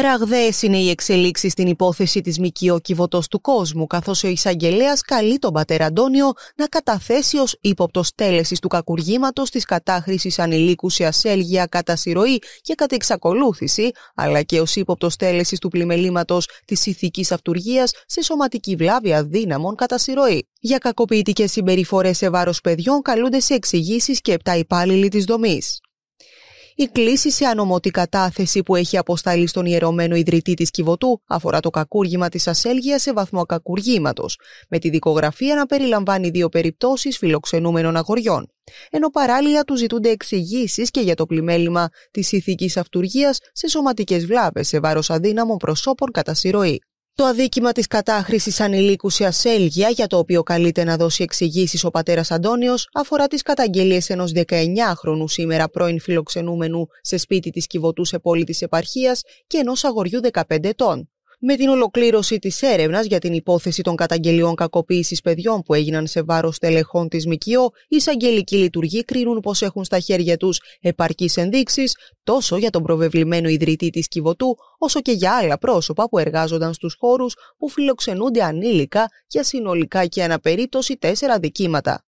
Ραγδαίες είναι οι εξελίξεις στην υπόθεση της ΜΚΟ κιβωτό του Κόσμου, καθώς ο εισαγγελέας καλεί τον πατέρα Αντώνιο να καταθέσει ως ύποπτο τέλεση του κακουργήματος της κατάχρησης ανηλίκου σε ασέλγεια κατά συρροή και κατά εξακολούθηση, αλλά και ως ύποπτο τέλεση του πλημελήματος της ηθικής αυτουργίας σε σωματική βλάβη αδύναμων κατά συρροή. Για κακοποίητικέ συμπεριφορές σε βάρος παιδιών καλούνται σε εξηγήσεις και 7 υπάλληλοι της δομής. Η κλήση σε ανομωτή κατάθεση που έχει αποσταλεί στον ιερωμένο ιδρυτή της Κιβωτού αφορά το κακούργημα της ασέλγεια σε βαθμό κακουργήματο, με τη δικογραφία να περιλαμβάνει δύο περιπτώσεις φιλοξενούμενων αγοριών. Ενώ παράλληλα του ζητούνται εξηγήσεις και για το πλημέλημα της ηθικής αυτουργία σε σωματικές βλάβες σε βάρος αδύναμων προσώπων κατά συρροή. Το αδίκημα της κατάχρησης ανηλίκου σε ασέλγια, για το οποίο καλείται να δώσει εξηγήσεις ο πατέρας Αντώνιος, αφορά τις καταγγελίες ενός 19χρονου σήμερα πρώην φιλοξενούμενου σε σπίτι της Κιβωτούς σε πόλη τη επαρχίας και ενός αγοριού 15 ετών με την ολοκλήρωση της έρευνας για την υπόθεση των καταγγελιών κακοποίησης παιδιών που έγιναν σε βάρος τελεχών τη ΜΚΙΟ, οι εισαγγελικοί λειτουργοί κρίνουν πως έχουν στα χέρια τους επαρκείς ενδείξεις τόσο για τον προβεβλημένο ιδρυτή της Κιβωτού, όσο και για άλλα πρόσωπα που εργάζονταν στους χώρους που φιλοξενούνται ανήλικα για συνολικά και αναπερίπτωση τέσσερα δικήματα.